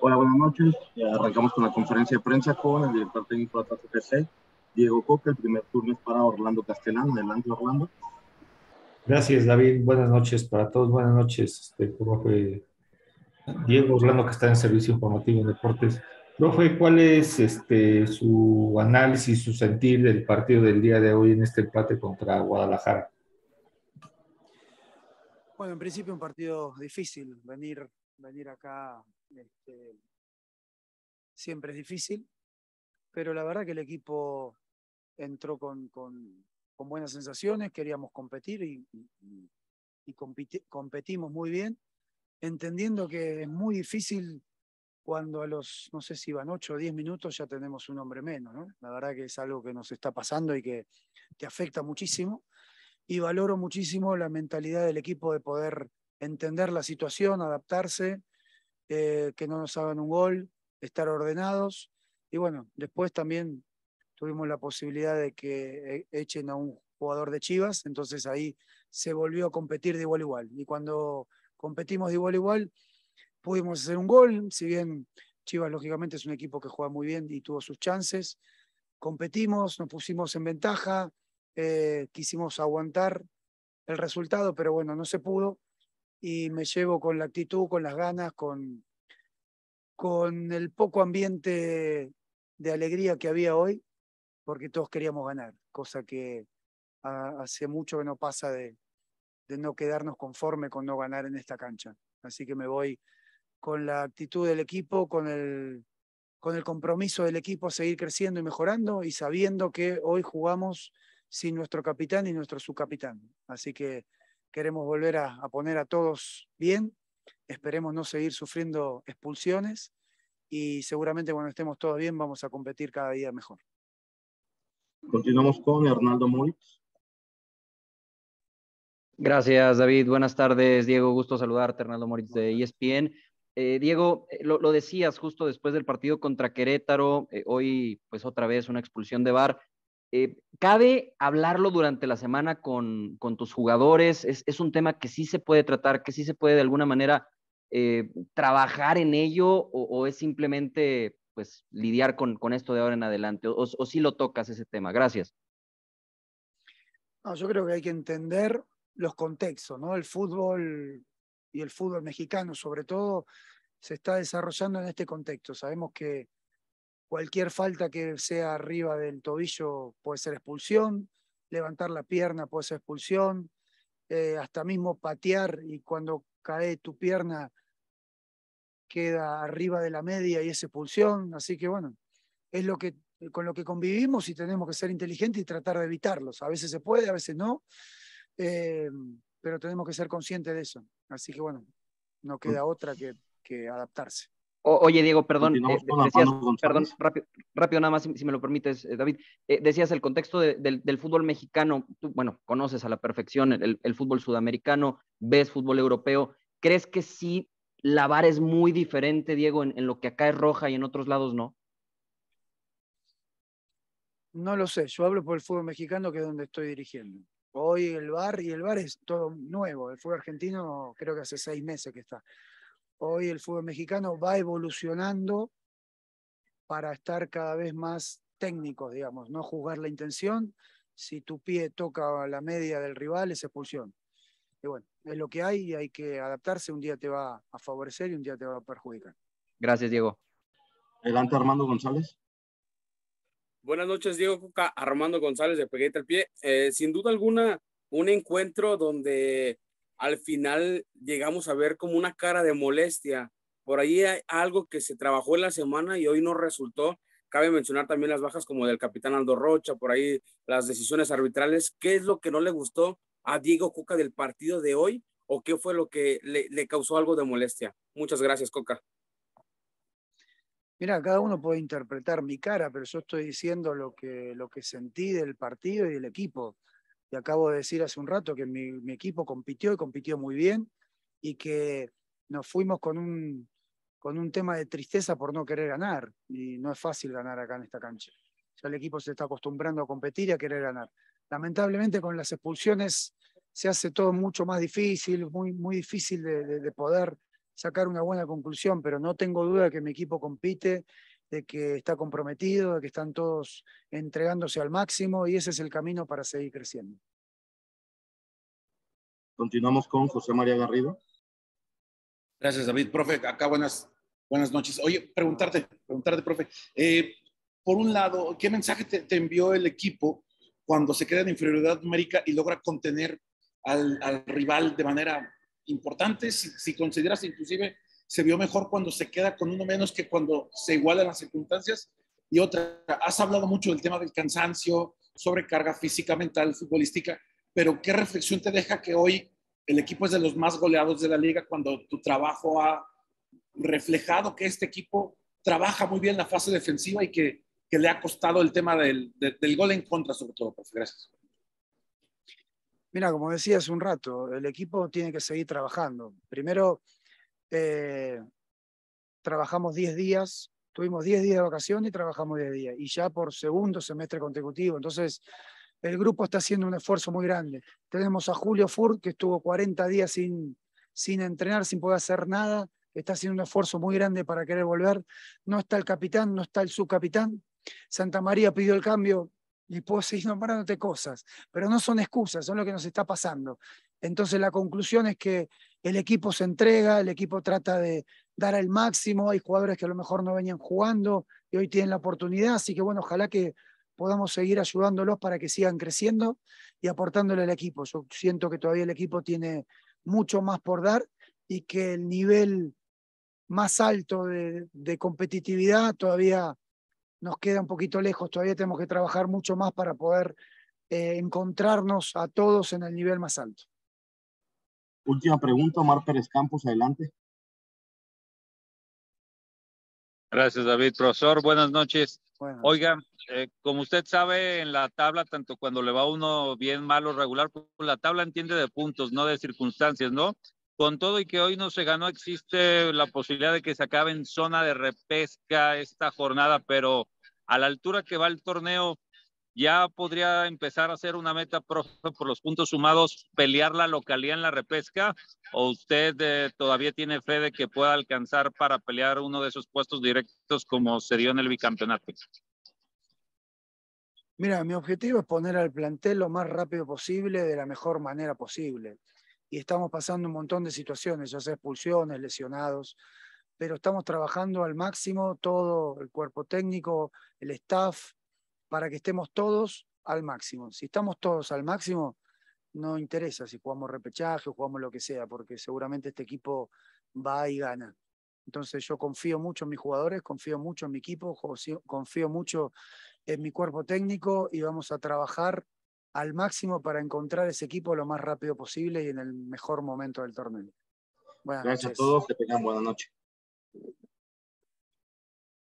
Hola, buenas noches. arrancamos con la conferencia de prensa con el director técnico de FC, Diego Coca. El primer turno es para Orlando Castelán. Adelante, Orlando. Gracias, David. Buenas noches para todos. Buenas noches, este, profe Diego Orlando, que está en Servicio Informativo en Deportes. Profe, ¿cuál es este, su análisis, su sentir del partido del día de hoy en este empate contra Guadalajara? Bueno, en principio un partido difícil, venir venir acá este, siempre es difícil, pero la verdad que el equipo entró con, con, buenas sensaciones, queríamos competir y, competimos muy bien, entendiendo que es muy difícil cuando a los, no sé si van 8 o 10 minutos ya tenemos un hombre menos, ¿no? La verdad que es algo que nos está pasando y que te afecta muchísimo. Y valoro muchísimo la mentalidad del equipo de poder entender la situación, adaptarse, eh, que no nos hagan un gol, estar ordenados. Y bueno, después también tuvimos la posibilidad de que eh, echen a un jugador de Chivas, entonces ahí se volvió a competir de igual a igual. Y cuando competimos de igual a igual, pudimos hacer un gol, si bien Chivas lógicamente es un equipo que juega muy bien y tuvo sus chances, competimos, nos pusimos en ventaja, eh, quisimos aguantar el resultado, pero bueno, no se pudo y me llevo con la actitud, con las ganas, con, con el poco ambiente de alegría que había hoy, porque todos queríamos ganar, cosa que hace mucho que no pasa de, de no quedarnos conforme con no ganar en esta cancha. Así que me voy con la actitud del equipo, con el, con el compromiso del equipo a seguir creciendo y mejorando y sabiendo que hoy jugamos sin nuestro capitán y nuestro subcapitán. Así que Queremos volver a, poner a todos bien. Esperemos no seguir sufriendo expulsiones y seguramente cuando estemos todos bien vamos a competir cada día mejor. Continuamos con Hernaldo Moritz. Gracias, David. Buenas tardes, Diego. Gusto saludarte, Hernaldo Moritz de ESPN. E eh, Diego, eh, lo, decías justo después del partido contra Querétaro, eh, hoy pues otra vez una expulsión de VAR. Eh, ¿Cabe hablarlo durante la semana con, tus jugadores? Es, un tema que sí se puede tratar, que sí se puede de alguna manera eh, trabajar en ello o, es simplemente pues lidiar con, esto de ahora en adelante? ¿O, sí lo tocas ese tema? Gracias. yo creo que hay que entender los contextos, ¿no? El fútbol y el fútbol mexicano sobre todo se está desarrollando en este contexto. Sabemos que Cualquier falta que sea arriba del tobillo puede ser expulsión, levantar la pierna puede ser expulsión, eh, hasta mismo patear y cuando cae tu pierna queda arriba de la media y es expulsión. Así que bueno, es lo que con lo que convivimos y tenemos que ser inteligentes y tratar de evitarlos. A veces se puede, a veces no, eh, pero tenemos que ser conscientes de eso. Así que bueno, no mm. queda otra que adaptarse oye, Diego, perdón, eh, perdón, rápido, rápido, nada más, si, me lo permites, eh, David. Eh, decías el contexto del, fútbol mexicano, tú, bueno, conoces a la perfección el, fútbol sudamericano, ves fútbol europeo. ¿Crees que sí la VAR es muy diferente, Diego, en, en lo que acá es roja y en otros lados no? No lo sé, yo hablo por el fútbol mexicano que es donde estoy dirigiendo. Hoy el bar y el bar es todo nuevo, el fútbol argentino creo que hace seis meses que está hoy el fútbol mexicano va evolucionando para estar cada vez más técnico, digamos, no jugar la intención. Si tu pie toca la media del rival, es expulsión. Y bueno, es lo que hay y hay que adaptarse. Un día te va a favorecer y un día te va a perjudicar. Gracias, Diego. Adelante, Armando González. Buenas noches, Diego Armando González de Peguete al Pie. Eh, sin duda alguna, un encuentro donde al final llegamos a ver como una cara de molestia. Por ahí hay algo que se trabajó en la semana y hoy no resultó. Cabe mencionar también las bajas como del capitán Aldo Rocha, por ahí las decisiones arbitrales. ¿Qué es lo que no le gustó a Diego Coca del partido de hoy o qué fue lo que le, causó algo de molestia? Muchas gracias, Coca. Mira, cada uno puede interpretar mi cara, pero yo estoy diciendo lo que, lo que sentí del partido y del equipo y acabo de decir hace un rato que mi, equipo compitió y compitió muy bien y que nos fuimos con un, con un tema de tristeza por no querer ganar. Y no es fácil ganar acá en esta cancha. Ya el equipo se está acostumbrando a competir y a querer ganar. Lamentablemente con las expulsiones se hace todo mucho más difícil, muy, muy difícil de, de poder sacar una buena conclusión, pero no tengo duda de que mi equipo compite de que está comprometido, de que están todos entregándose al máximo y ese es el camino para seguir creciendo. Continuamos con José María Garrido. Gracias, David. Profe, acá buenas, buenas noches. Oye, preguntarte, preguntarte, profe. Eh, por un lado, ¿qué mensaje te, envió el equipo cuando se queda en inferioridad numérica y logra contener al, rival de manera importante? Si, si consideras inclusive se vio mejor cuando se queda con uno menos que cuando se igualan las circunstancias. Y otra, has hablado mucho del tema del cansancio, sobrecarga física, mental, futbolística, pero ¿qué reflexión te deja que hoy el equipo es de los más goleados de la liga cuando tu trabajo ha reflejado que este equipo trabaja muy bien la fase defensiva y que, le ha costado el tema del, gol en contra, sobre todo, profe? Gracias. Mira, como decía hace un rato, el equipo tiene que seguir trabajando. Primero, eh, trabajamos 10 días, tuvimos 10 días de vacaciones y trabajamos 10 días, y ya por segundo semestre consecutivo. Entonces, el grupo está haciendo un esfuerzo muy grande. Tenemos a Julio Fur, que estuvo 40 días sin, sin entrenar, sin poder hacer nada, está haciendo un esfuerzo muy grande para querer volver. No está el capitán, no está el subcapitán. Santa María pidió el cambio y puedo seguir nombrándote cosas, pero no son excusas, son lo que nos está pasando. Entonces la conclusión es que el equipo se entrega, el equipo trata de dar el máximo, hay jugadores que a lo mejor no venían jugando y hoy tienen la oportunidad, así que bueno, ojalá que podamos seguir ayudándolos para que sigan creciendo y aportándole al equipo. Yo siento que todavía el equipo tiene mucho más por dar y que el nivel más alto de, competitividad todavía nos queda un poquito lejos, todavía tenemos que trabajar mucho más para poder eh, encontrarnos a todos en el nivel más alto. Última pregunta, Omar Pérez Campos, adelante. Gracias, David. Profesor, buenas noches. Oigan, Oiga, eh, como usted sabe, en la tabla, tanto cuando le va uno bien, malo, regular, pues, la tabla entiende de puntos, no de circunstancias, ¿no? Con todo y que hoy no se ganó, existe la posibilidad de que se acabe en zona de repesca esta jornada, pero a la altura que va el torneo, ya podría empezar a hacer una meta, profe, por los puntos sumados, pelear la localidad en la repesca? ¿O usted eh, todavía tiene fe de que pueda alcanzar para pelear uno de esos puestos directos como se dio en el bicampeonato? Mira, mi objetivo es poner al plantel lo más rápido posible, de la mejor manera posible. Y estamos pasando un montón de situaciones, ya sea expulsiones, lesionados, pero estamos trabajando al máximo todo el cuerpo técnico, el staff, para que estemos todos al máximo. Si estamos todos al máximo, no interesa si jugamos repechaje o jugamos lo que sea, porque seguramente este equipo va y gana. Entonces yo confío mucho en mis jugadores, confío mucho en mi equipo, confío mucho en mi cuerpo técnico y vamos a trabajar al máximo para encontrar ese equipo lo más rápido posible y en el mejor momento del torneo. Buenas Gracias a todos, que tengan buena noche.